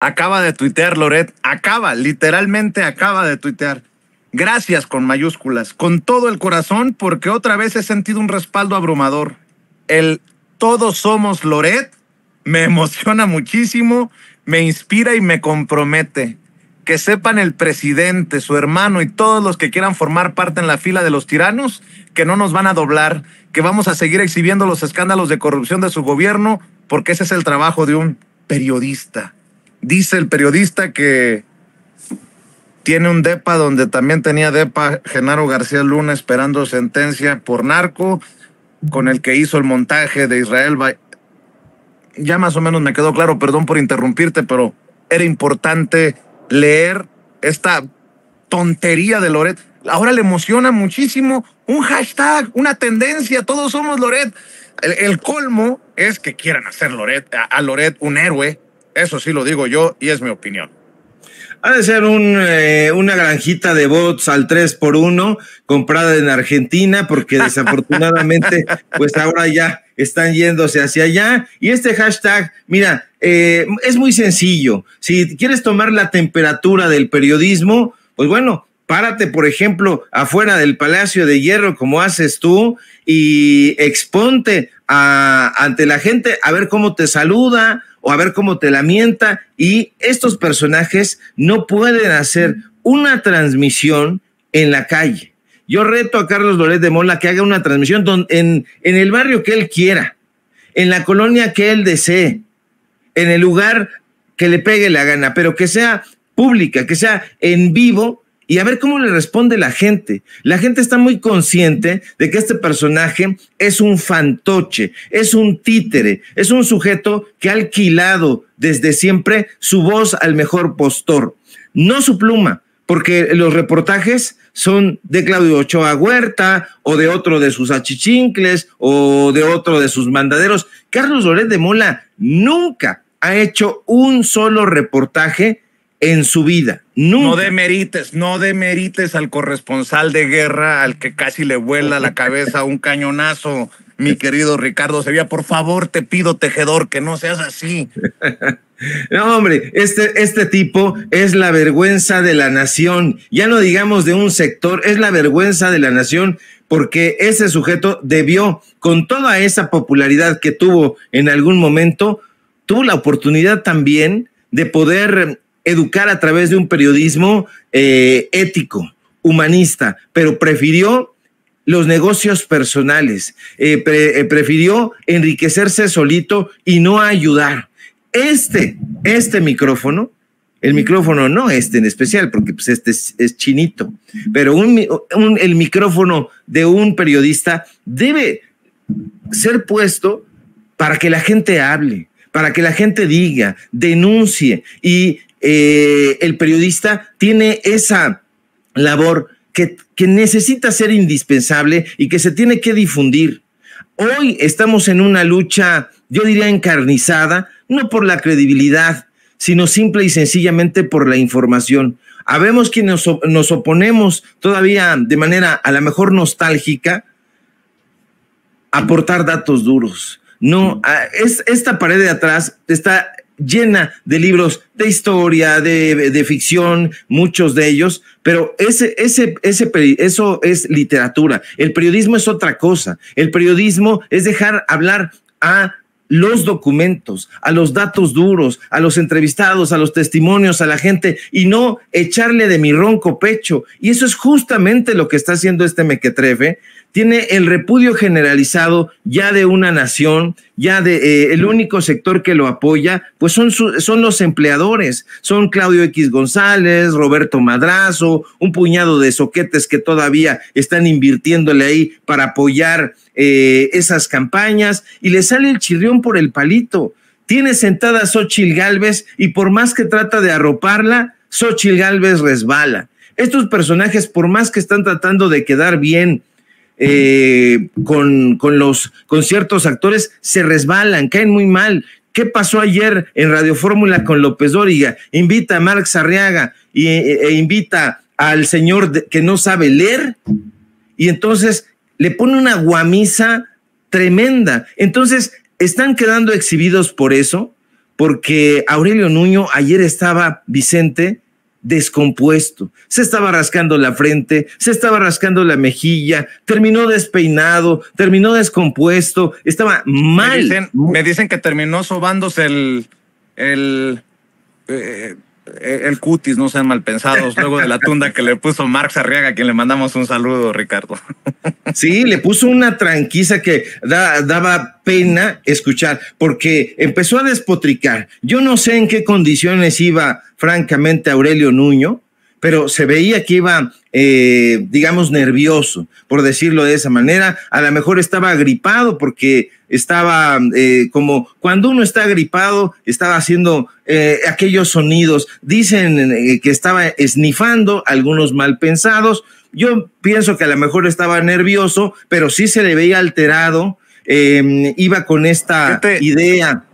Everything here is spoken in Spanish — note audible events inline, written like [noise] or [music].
Acaba de tuitear, Loret. Acaba, literalmente acaba de tuitear. Gracias con mayúsculas, con todo el corazón, porque otra vez he sentido un respaldo abrumador. El todos somos Loret me emociona muchísimo, me inspira y me compromete. Que sepan el presidente, su hermano y todos los que quieran formar parte en la fila de los tiranos que no nos van a doblar, que vamos a seguir exhibiendo los escándalos de corrupción de su gobierno, porque ese es el trabajo de un periodista. Dice el periodista que tiene un DEPA donde también tenía DEPA Genaro García Luna esperando sentencia por narco, con el que hizo el montaje de Israel. Ya más o menos me quedó claro, perdón por interrumpirte, pero era importante leer esta tontería de Loret. Ahora le emociona muchísimo un hashtag, una tendencia, todos somos Loret. El, colmo es que quieran hacer a Loret un héroe, eso sí lo digo yo y es mi opinión. Ha de ser eh, una granjita de bots al 3 por 1 comprada en Argentina, porque [laughs] desafortunadamente, pues ahora ya están yéndose hacia allá. Y este hashtag, mira, eh, es muy sencillo. Si quieres tomar la temperatura del periodismo, pues bueno, Párate, por ejemplo, afuera del Palacio de Hierro, como haces tú, y exponte ante la gente a ver cómo te saluda o a ver cómo te lamenta. Y estos personajes no pueden hacer una transmisión en la calle. Yo reto a Carlos Loret de Mola que haga una transmisión en, en el barrio que él quiera, en la colonia que él desee, en el lugar que le pegue la gana, pero que sea pública, que sea en vivo y a ver cómo le responde la gente. La gente está muy consciente de que este personaje es un fantoche, es un títere, es un sujeto que ha alquilado desde siempre su voz al mejor postor, no su pluma, porque los reportajes son de Claudio Ochoa Huerta o de otro de sus achichincles o de otro de sus mandaderos. Carlos Loret de Mola nunca ha hecho un solo reportaje en su vida. No demerites, no demerites al corresponsal de guerra al que casi le vuela la cabeza un cañonazo, mi querido Ricardo Sevilla. Por favor, te pido, tejedor, que no seas así. [laughs] No, hombre, este, este tipo es la vergüenza de la nación. Ya no digamos de un sector, es la vergüenza de la nación porque ese sujeto debió, con toda esa popularidad que tuvo en algún momento, tuvo la oportunidad también de poder educar a través de un periodismo eh, ético, humanista, pero prefirió los negocios personales, eh, eh, prefirió enriquecerse solito y no ayudar. Este, este micrófono, el micrófono no este en especial, porque pues este es, chinito, pero el micrófono de un periodista debe ser puesto para que la gente hable, para que la gente diga, denuncie y eh, el periodista tiene esa labor que, necesita ser indispensable y que se tiene que difundir. Hoy estamos en una lucha, yo diría, encarnizada, no por la credibilidad, sino simple y sencillamente por la información. Habemos quienes nos, oponemos todavía de manera a lo mejor nostálgica a aportar datos duros. No, es, esta pared de atrás está llena de libros de historia, de, ficción, muchos de ellos, pero ese, ese, ese, eso es literatura. El periodismo es otra cosa. El periodismo es dejar hablar a los documentos, a los datos duros, a los entrevistados, a los testimonios, a la gente y no echarle de mi ronco pecho. Y eso es justamente lo que está haciendo este mequetrefe tiene el repudio generalizado ya de una nación, ya de eh, el único sector que lo apoya, pues son, son los empleadores, son Claudio X González, Roberto Madrazo, un puñado de soquetes que todavía están invirtiéndole ahí para apoyar eh, esas campañas y le sale el chirrión por el palito. Tiene sentada a Xochil Gálvez y por más que trata de arroparla, Xochil Gálvez resbala. Estos personajes, por más que están tratando de quedar bien, eh, con, los, con ciertos actores se resbalan, caen muy mal. ¿Qué pasó ayer en Radio Fórmula con López Dóriga? Invita a Marx Arriaga y, e, e, e invita al señor que no sabe leer y entonces le pone una guamisa tremenda. Entonces, están quedando exhibidos por eso, porque Aurelio Nuño ayer estaba Vicente descompuesto, se estaba rascando la frente, se estaba rascando la mejilla, terminó despeinado, terminó descompuesto, estaba mal. Me dicen, que terminó sobándose el, el eh, el cutis, no sean mal pensados, luego de la tunda que le puso Marx Arriaga, a quien le mandamos un saludo, Ricardo. Sí, le puso una tranquiza que daba pena escuchar, porque empezó a despotricar. Yo no sé en qué condiciones iba, francamente, Aurelio Nuño, pero se veía que iba, eh, digamos, nervioso, por decirlo de esa manera. A lo mejor estaba agripado porque estaba eh, como cuando uno está gripado, estaba haciendo eh, aquellos sonidos. Dicen eh, que estaba esnifando, algunos mal pensados. Yo pienso que a lo mejor estaba nervioso, pero sí se le veía alterado. iba con esta idea